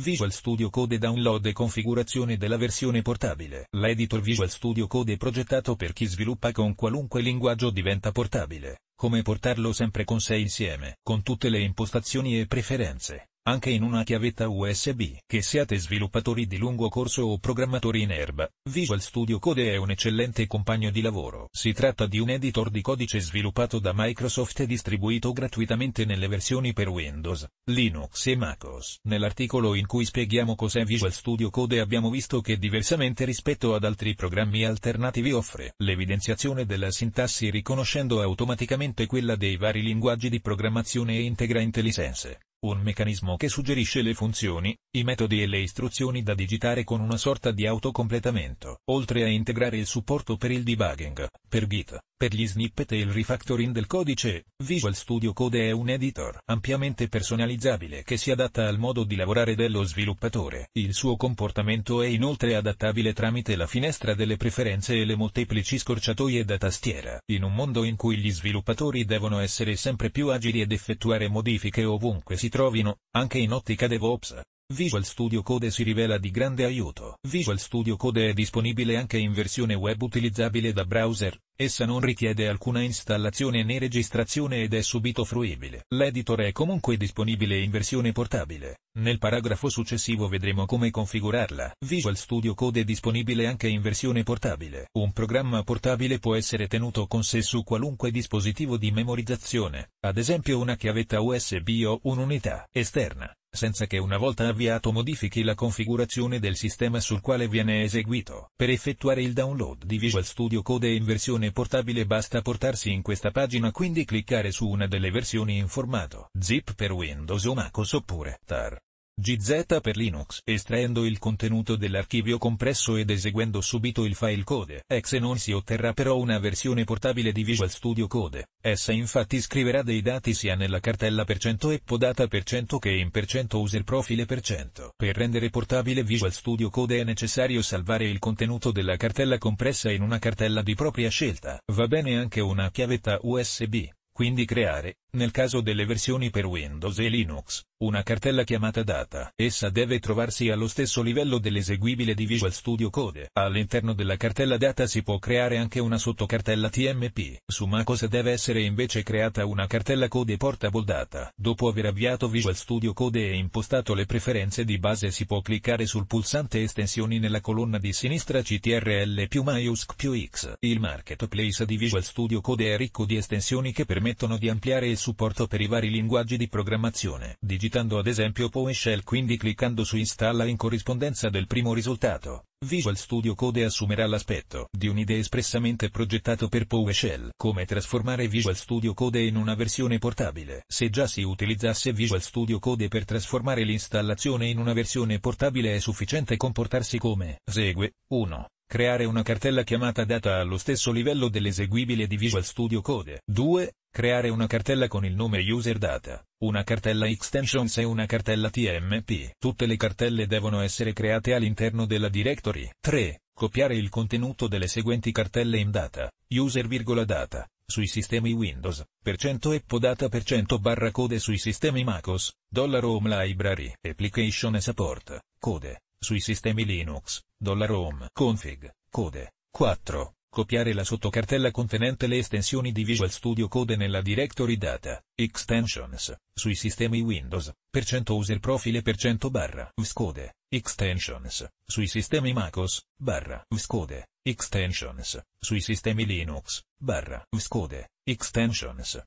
Visual Studio Code download e configurazione della versione portabile. L'editor Visual Studio Code è progettato per chi sviluppa con qualunque linguaggio diventa portabile, come portarlo sempre con sé insieme, con tutte le impostazioni e preferenze anche in una chiavetta USB. Che siate sviluppatori di lungo corso o programmatori in erba, Visual Studio Code è un eccellente compagno di lavoro. Si tratta di un editor di codice sviluppato da Microsoft e distribuito gratuitamente nelle versioni per Windows, Linux e MacOS. Nell'articolo in cui spieghiamo cos'è Visual Studio Code abbiamo visto che diversamente rispetto ad altri programmi alternativi offre l'evidenziazione della sintassi riconoscendo automaticamente quella dei vari linguaggi di programmazione e integra IntelliSense un meccanismo che suggerisce le funzioni, i metodi e le istruzioni da digitare con una sorta di autocompletamento, oltre a integrare il supporto per il debugging, per Git, per gli snippet e il refactoring del codice, Visual Studio Code è un editor ampiamente personalizzabile che si adatta al modo di lavorare dello sviluppatore. Il suo comportamento è inoltre adattabile tramite la finestra delle preferenze e le molteplici scorciatoie da tastiera. In un mondo in cui gli sviluppatori devono essere sempre più agili ed effettuare modifiche ovunque si trovino, anche in ottica DevOps, Visual Studio Code si rivela di grande aiuto. Visual Studio Code è disponibile anche in versione web utilizzabile da browser, essa non richiede alcuna installazione né registrazione ed è subito fruibile. L'editor è comunque disponibile in versione portabile. Nel paragrafo successivo vedremo come configurarla. Visual Studio Code è disponibile anche in versione portabile. Un programma portabile può essere tenuto con sé su qualunque dispositivo di memorizzazione, ad esempio una chiavetta USB o un'unità esterna senza che una volta avviato modifichi la configurazione del sistema sul quale viene eseguito. Per effettuare il download di Visual Studio Code in versione portabile basta portarsi in questa pagina quindi cliccare su una delle versioni in formato zip per Windows o Mac OS oppure tar GZ per Linux, estraendo il contenuto dell'archivio compresso ed eseguendo subito il file code. Exe non si otterrà però una versione portabile di Visual Studio Code, essa infatti scriverà dei dati sia nella cartella %eppodata che in %user profile Per rendere portabile Visual Studio Code è necessario salvare il contenuto della cartella compressa in una cartella di propria scelta. Va bene anche una chiavetta USB quindi creare, nel caso delle versioni per Windows e Linux, una cartella chiamata data. Essa deve trovarsi allo stesso livello dell'eseguibile di Visual Studio Code. All'interno della cartella data si può creare anche una sottocartella TMP. Su MacOS deve essere invece creata una cartella code portable data. Dopo aver avviato Visual Studio Code e impostato le preferenze di base si può cliccare sul pulsante estensioni nella colonna di sinistra CTRL più Maiusc più X. Il marketplace di Visual Studio Code è ricco di estensioni che permettono di ampliare il supporto per i vari linguaggi di programmazione, digitando ad esempio PowerShell quindi cliccando su installa in corrispondenza del primo risultato. Visual Studio Code assumerà l'aspetto di un'idea espressamente progettato per PowerShell, come trasformare Visual Studio Code in una versione portabile. Se già si utilizzasse Visual Studio Code per trasformare l'installazione in una versione portabile è sufficiente comportarsi come segue 1 creare una cartella chiamata data allo stesso livello dell'eseguibile di Visual Studio Code. 2 creare una cartella con il nome user data, una cartella extensions e una cartella tmp. Tutte le cartelle devono essere create all'interno della directory. 3. Copiare il contenuto delle seguenti cartelle in data, user-data, virgola sui sistemi Windows, per cento data per cento barra code sui sistemi MacOS, dollaro home library, application e support, code, sui sistemi Linux, dollaro home config, code, 4 copiare la sottocartella contenente le estensioni di Visual Studio Code nella Directory Data, Extensions, sui sistemi Windows, %User Profile %barra Uscode, Extensions, sui sistemi MacOS, barra Uscode, Extensions, sui sistemi Linux, barra Uscode, Extensions,